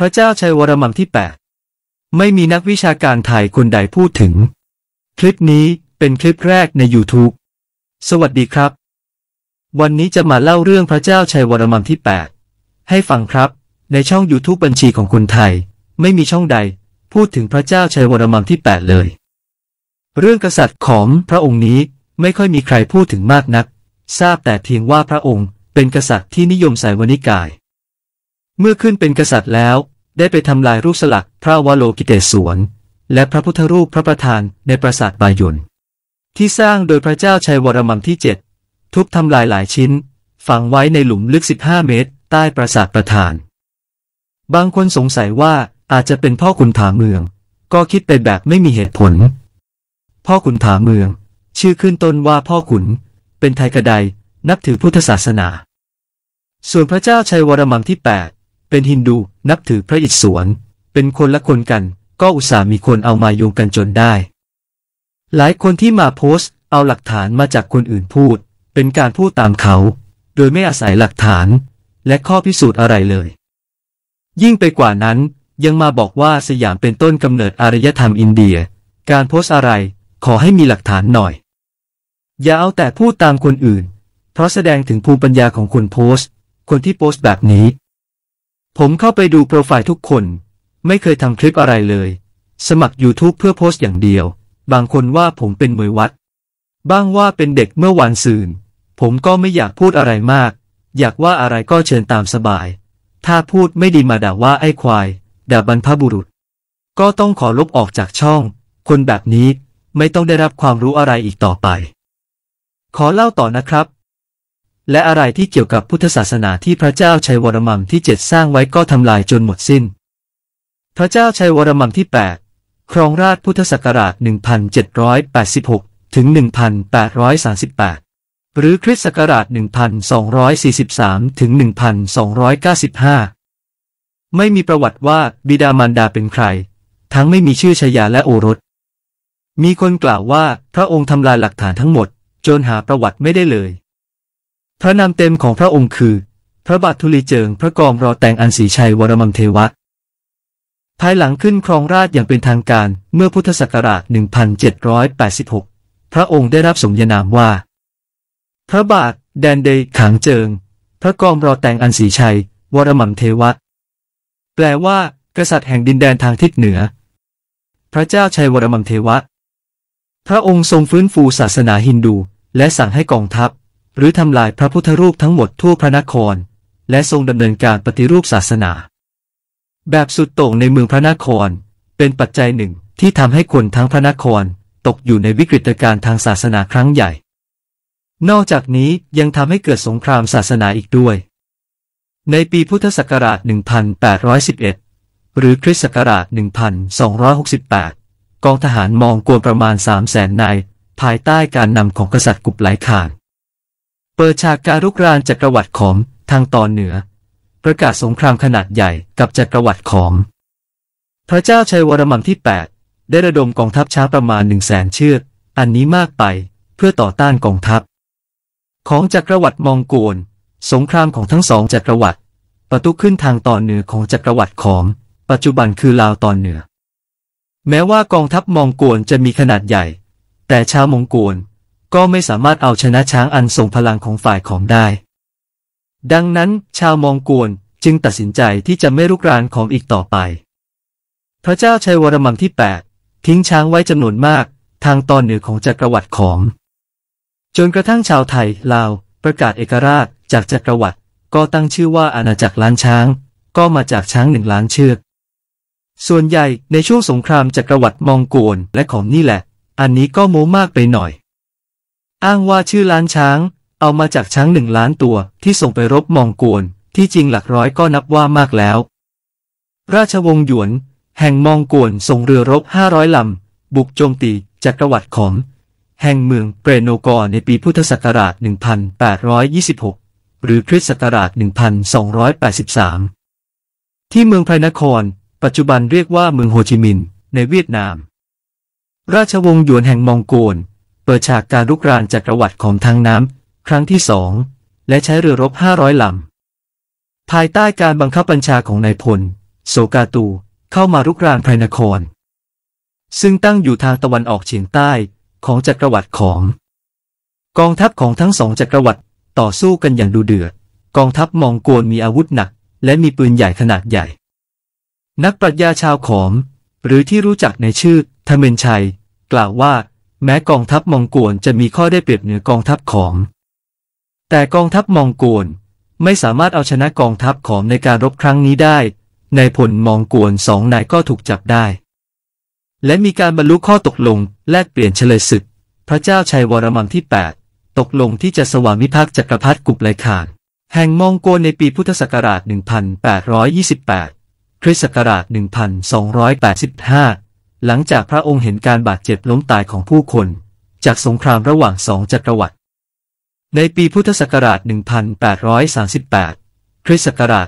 พระเจ้าชัยวรมันที่ 8 ไม่มีนักวิชาการไทยคนใดพูดถึง คลิปนี้เป็นคลิปแรกใน YouTube สวัสดีครับ วันนี้จะมาเล่าเรื่องพระเจ้าชัยวรมันที่ 8 ให้ฟังครับในช่อง YouTube บัญชีของคนไทย ไม่มีช่องใดพูดถึงพระเจ้าชัยวรมันที่ 8 เลย เรื่องกษัตริย์ของพระองค์นี้ไม่ค่อยมีใครพูดถึงมากนัก ทราบแต่เพียงว่าพระองค์ เป็นกษัตริย์ที่นิยมใส่วนิกายเมื่อขึ้นเป็นกษัตริย์แล้ว ได้ไปทำลายรูปสลักพระวโลกิเตศวน และพระพุทธรูปพระประธานในปราสาทบายนที่สร้างโดยพระเจ้าชัยวรมันที่เจ็ดทุบทำลายหลายชิ้น ฝังไว้ในหลุมลึก 15 เมตร ใต้ปราสาทประธาน บางคนสงสัยว่าอาจจะเป็นพ่อขุนถาเมือง ก็คิดไปแบบไม่มีเหตุผล พ่อขุนถาเมือง ชื่อขึ้นต้นว่าพ่อขุนเป็นไทยกระไดนับถือพุทธศาสนา ส่วนพระเจ้าชัยวรมันที่ 8เป็นฮินดู นับถือพระอิศวรเป็นคนละคนกัน ก็อุตส่าห์มีคนเอามาโยงกันจนได้ หลายคนที่มาโพสต์เอาหลักฐานมาจากคนอื่นพูด เป็นการพูดตามเขา โดยไม่อาศัยหลักฐานและข้อพิสูจน์อะไรเลย ยิ่งไปกว่านั้นยังมาบอกว่าสยามเป็นต้นกำเนิดอารยธรรมอินเดีย การโพสต์อะไรขอให้มีหลักฐานหน่อย อย่าเอาแต่พูดตามคนอื่นเพราะแสดงถึงภูมิปัญญาของคนโพสต์ คนที่โพสต์แบบนี้ผมเข้าไปดูโปรไฟล์ทุกคน ไม่เคยทำคลิปอะไรเลย สมัคร YouTube เพื่อโพสต์อย่างเดียว บางคนว่าผมเป็นมวยวัด บ้างว่าเป็นเด็กเมื่อวานซืน ผมก็ไม่อยากพูดอะไรมาก อยากว่าอะไรก็เชิญตามสบาย ถ้าพูดไม่ดีมาด่าว่าไอ้ควาย ด่าบรรพบุรุษ ก็ต้องขอลบออกจากช่อง คนแบบนี้ไม่ต้องได้รับความรู้อะไรอีกต่อไป ขอเล่าต่อนะครับและอะไรที่เกี่ยวกับพุทธศาสนาที่พระเจ้าชัยวรมังที่เจ็ดสร้างไว้ก็ทำลายจนหมดสิ้น พระเจ้าชัยวรมังที่ 8 ครองราชพุทธศักราช 1786ถึง1838 หรือคริสต์ศักราช 1243ถึง1295 ไม่มีประวัติว่าบิดามารดาเป็นใคร ทั้งไม่มีชื่อชายาและโอรส มีคนกล่าวว่าพระองค์ทำลายหลักฐานทั้งหมดจนหาประวัติไม่ได้เลยพระนามเต็มของพระองค์คือ พระบาททุลีเจิง พระกองรอแต่งอันศรีชัยวรมังเทวะ ภายหลังขึ้นครองราชอย่างเป็นทางการเมื่อพุทธศักราช 1786 พระองค์ได้รับสมญานามว่า พระบาท แดนเดยขางเจิง พระกองรอแต่งอันศรีชัย วรมังเทวะ แปลว่า กษัตริย์แห่งดินแดนทางทิศเหนือ พระเจ้าชัยวรมังเทวะ พระองค์ทรงฟื้นฟูศาสนาฮินดูและสั่งให้กองทัพหรือทำลายพระพุทธรูปทั้งหมดทั่วพระนคร และทรงดำเนินการปฏิรูปศาสนา แบบสุดโต่งในเมืองพระนคร เป็นปัจจัยหนึ่ง ที่ทำให้คนทั้งพระนคร ตกอยู่ในวิกฤตการณ์ทางศาสนาครั้งใหญ่ นอกจากนี้ยังทำให้เกิดสงครามศาสนาอีกด้วย ในปีพุทธศักราช 1811 หรือคริสต์ศักราช 1268 กองทหารมองกวนประมาณ 3 0 0 0 0นนายภายใต้การนำของกษัตริย์กุบไลขานเปิดฉากการรุกรานจักรวรรดิของทางตอนเหนือ ประกาศสงครามขนาดใหญ่กับจักรวรรดิของพระเจ้าชัยวรมันที่ 8ได้ระดมกองทัพช้าประมาณหนึ่งแสนเชือกอันนี้มากไปเพื่อต่อต้านกองทัพ ของจักรวรรดิมองโกลสงครามของทั้งสองจักรวรรดิประตุขึ้นทางตอนเหนือของจักรวรรดิของ ปัจจุบันคือลาวตอนเหนือ แม้ว่ากองทัพมองโกลจะมีขนาดใหญ่ แต่ชาวมองโกลก็ไม่สามารถเอาชนะช้างอันทรงพลังของฝ่ายของได้ ดังนั้น ชาวมองกวนจึงตัดสินใจที่จะไม่ลุกรานของอีกต่อไป พระเจ้าชัยวรมังที่ 8 ทิ้งช้างไว้จำนวนมาก ทางตอนเหนือของจักรวรรดิของ จนกระทั่งชาวไทยลาว ประกาศเอกราชจากจักรวรรดิ ก็ตั้งชื่อว่าอาณาจักรล้านช้าง ก็มาจากช้างหนึ่งล้านเชือก ส่วนใหญ่ในช่วงสงครามจักรวรรดิมองโกลและของนี่แหละ อันนี้ก็โม้มากไปหน่อยอ้างว่าชื่อล้านช้าง เอามาจากช้างหนึ่งล้านตัว ที่ส่งไปรบมองโกลที่จริงหลักร้อยก็นับว่ามากแล้ว ราชวงศ์หยวน แห่งมองโกลส่งเรือรบห้าร้อยลำ บุกโจมตีจักรวรรดิของแห่งเมืองเปรโนกรในปีพุทธศักราช 1826 หรือคริสต์ศักราช1283 ที่เมืองไพรนคร ปัจจุบันเรียกว่าเมืองโฮจิมินห์ในเวียดนาม ราชวงศ์หยวนแห่งมองโกลเปิดฉาก การรุกรานจักรวรรดิของทางน้ำครั้งที่สองและใช้เรือรบ 500ลำภายใต้การบังคับบัญชาของนายพลโซกาตูเข้ามารุกรานไพรนคร ซึ่งตั้งอยู่ทางตะวันออกเฉียงใต้ของจักรวรรดิของ กองทัพของทั้งสองจักรวรรดิต่อสู้กันอย่างดูเดือด กองทัพมองโกลมีอาวุธหนัก และมีปืนใหญ่ขนาดใหญ่ นักปรัชญาชาวขอมหรือที่รู้จักในชื่อทเมนชัย กล่าวว่าแม้กองทัพมองโกลจะมีข้อได้เปรียบเหนือกองทัพขอม แต่กองทัพมองโกลไม่สามารถเอาชนะกองทัพขอมในการรบครั้งนี้ได้ ในผลมองโกนสองนายก็ถูกจับได้ และมีการบรรลุข้อตกลง แลกเปลี่ยนเฉลยศึกพระเจ้าชัยวรมันที่ 8 ตกลงที่จะสวามิภักดิ์จักรพรรดิกุบไลขานแห่งมองโกลในปีพุทธศักราช 1828 คริสต์ศักราช 1285หลังจากพระองค์เห็นการบาดเจ็บล้มตายของผู้คนจากสงครามระหว่างสองจักรวรรดิในปีพุทธศักราช 1838 คริสต์ศักราช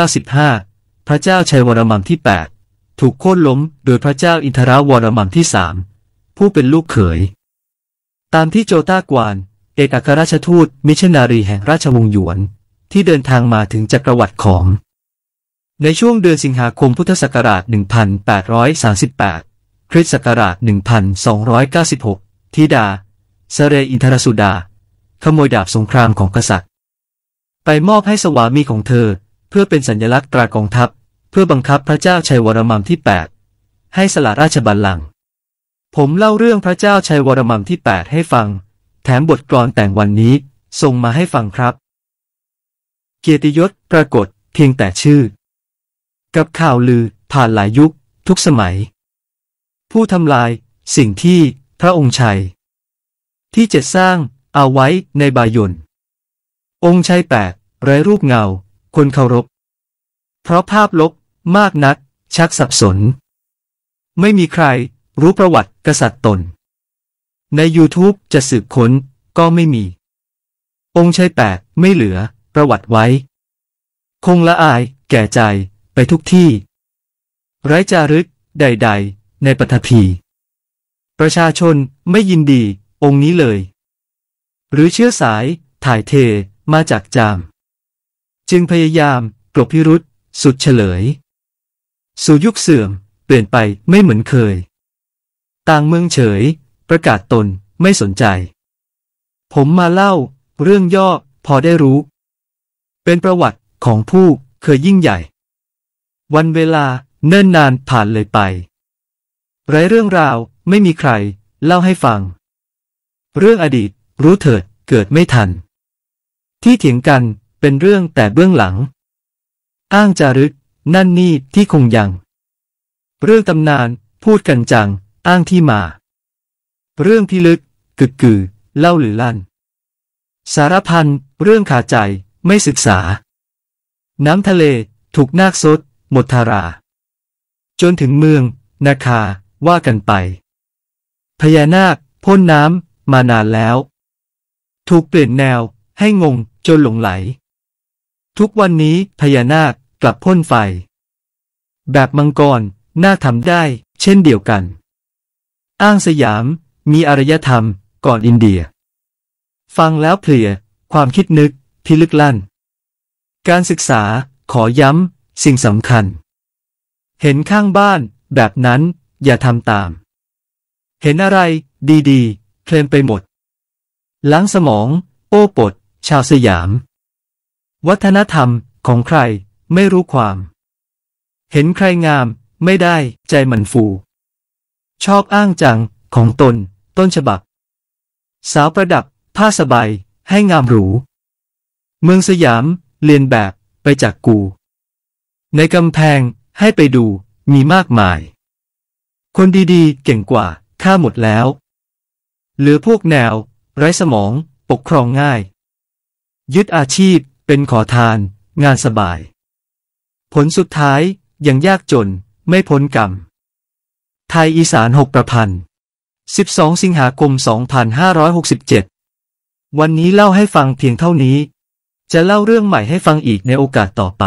1295 พระเจ้าชัยวรมันที่ 8 ถูกโค่นล้มโดยพระเจ้าอินทราวรมันที่ 3 ผู้เป็นลูกเขย ตามที่โจต้ากวาน เอกอัครราชทูตมิชนารีแห่งราชวงศ์หยวน ที่เดินทางมาถึงจักรวรรดิของในช่วงเดือนสิงหาคมพุทธศักราช 1838 คริสต์ศักราช 1296ธิดาสเรอินทรสุดา ขโมยดาบสงครามของกษัตริย์ ไปมอบให้สวามีของเธอ เพื่อเป็นสัญลักษณ์ตรากองทัพ เพื่อบังคับพระเจ้าชัยวรมันที่ 8 ให้สละราชบัลลังก์ผมเล่าเรื่องพระเจ้าชัยวรมันที่ 8 ให้ฟัง แถมบทกลอนแต่งวันนี้ส่งมาให้ฟังครับ เกียรติยศปรากฏ เพียงแต่ชื่อกับข่าวลือผ่านหลายยุค ทุกสมัย ผู้ทำลายสิ่งที่ พระองค์ชัย ที่เจะสร้าง เอาไว้ในบายนองค์ชัยแปดไร้รูปเงา คนเคารพเพราะภาพลบมากนัก ชักสับสน ไม่มีใครรู้ประวัติกษัตริย์ตน ใน YouTube จะสืบค้นก็ไม่มี องค์ชัยแปดไม่เหลือ ประวัติไว้ คงละอายแก่ใจไปทุกที่ ไร้จารึกใดๆ ในปฐพีประชาชนไม่ยินดีองค์นี้เลย หรือเชื้อสาย ถ่ายเทมาจากจาม จึงพยายามกลบพิรุษ สุดเฉลย สู่ยุคเสื่อม เปลี่ยนไปไม่เหมือนเคย ต่างเมืองเฉย ประกาศตนไม่สนใจ ผมมาเล่า เรื่องย่อพอได้รู้ เป็นประวัติของผู้เคยยิ่งใหญ่วันเวลาเนิ่นนานผ่านเลยไป ไรเรื่องราวไม่มีใคร เล่าให้ฟัง เรื่องอดีตรู้เถิด เกิดไม่ทัน ที่เถียงกันเป็นเรื่องแต่เบื้องหลัง อ้างจารึก นั่นนี่ที่คงยังเรื่องตำนานพูดกันจัง อ้างที่มา เรื่องที่ลึกกึกกือ เล่าหรือลั่น สารพันเรื่องขาใจไม่ศึกษา น้ำทะเลถูกนาคซดมทารา จนถึงเมือง นาคาว่ากันไปพญานาคพ่นน้ำมานานแล้ว ถูกเปลี่ยนแนวให้งง จนหลงไหล ทุกวันนี้พญานาคกลับพ่นไฟ แบบมังกร น่าทำได้ เช่นเดียวกัน อ้างสยาม มีอารยธรรม ก่อนอินเดีย ฟังแล้วเพลียความคิดนึก ที่ลึกลั่น การศึกษาขอย้ำสิ่งสำคัญ เห็นข้างบ้านแบบนั้นอย่าทำตาม เห็นอะไรดีๆเคลมไปหมดล้างสมองโอ้ปดชาวสยาม วัฒนธรรมของใครไม่รู้ความ เห็นใครงามไม่ได้ใจมันฟู ชอบอ้างจังของตน ต้นฉบับ สาวประดับผ้าสบายให้งามหรู เมืองสยามเรียนแบบไปจากกูในกำแพงให้ไปดูมีมากมาย คนดีๆ เก่งกว่าข้าหมดแล้ว เหลือพวกแนว ไร้สมอง ปกครองง่าย ยึดอาชีพ เป็นขอทาน งานสบาย ผลสุดท้ายยังยากจน ไม่พ้นกรรมไทยอีสานหกประพันธ์12สิงหาคม2567 วันนี้เล่าให้ฟังเพียงเท่านี้ จะเล่าเรื่องใหม่ให้ฟังอีกในโอกาสต่อไป